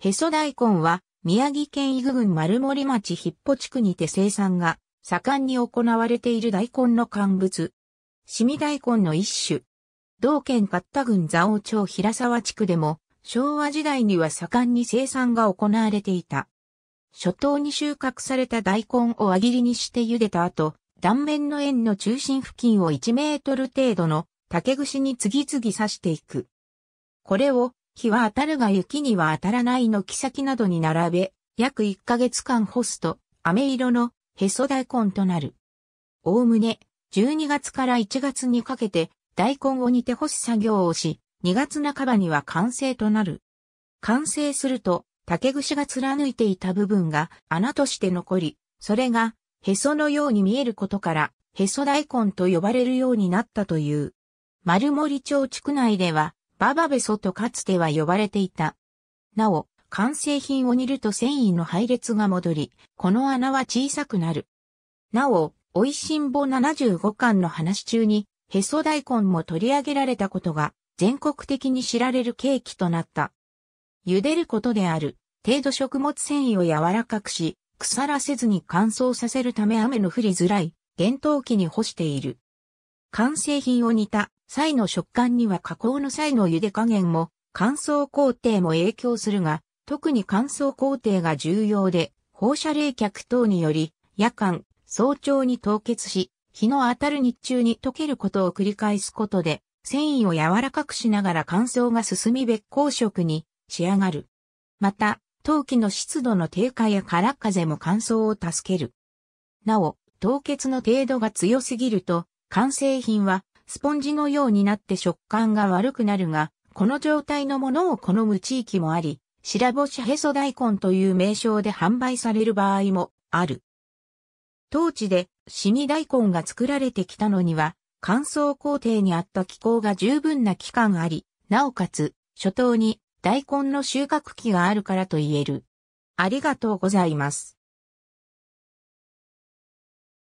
へそ大根は、宮城県伊郡丸森町ッポ地区にて生産が盛んに行われている大根の乾物。シミ大根の一種。同県勝田郡蔵王町平沢地区でも昭和時代には盛んに生産が行われていた。初頭に収穫された大根を輪切りにして茹でた後、断面の円の中心付近を1メートル程度の竹串に次々刺していく。これを日は当たるが雪には当たらないの木などに並べ、約1ヶ月間干すと、飴色のへそ大根となる。おおむね、12月から1月にかけて、大根を煮て干す作業をし、2月半ばには完成となる。完成すると、竹串が貫いていた部分が穴として残り、それが、へそのように見えることから、へそ大根と呼ばれるようになったという。丸森町地区内では、ババベソとかつては呼ばれていた。なお、完成品を煮ると繊維の配列が戻り、この穴は小さくなる。なお、美味しんぼ75巻の話中に、へそ大根も取り上げられたことが、全国的に知られるケーキとなった。茹でることである、程度食物繊維を柔らかくし、腐らせずに乾燥させるため雨の降りづらい、厳冬期に干している。完成品を煮た菜の食感には加工の際の茹で加減も乾燥工程も影響するが、特に乾燥工程が重要で、放射冷却等により、夜間、早朝に凍結し、日の当たる日中に溶けることを繰り返すことで、繊維を柔らかくしながら乾燥が進み別光色に仕上がる。また、陶器の湿度の低下や空風も乾燥を助ける。なお、凍結の程度が強すぎると、完成品はスポンジのようになって食感が悪くなるが、この状態のものを好む地域もあり、白星へそ大根という名称で販売される場合もある。当地でシミ大根が作られてきたのには、乾燥工程にあった気候が十分な期間あり、なおかつ、初頭に大根の収穫期があるからと言える。ありがとうございます。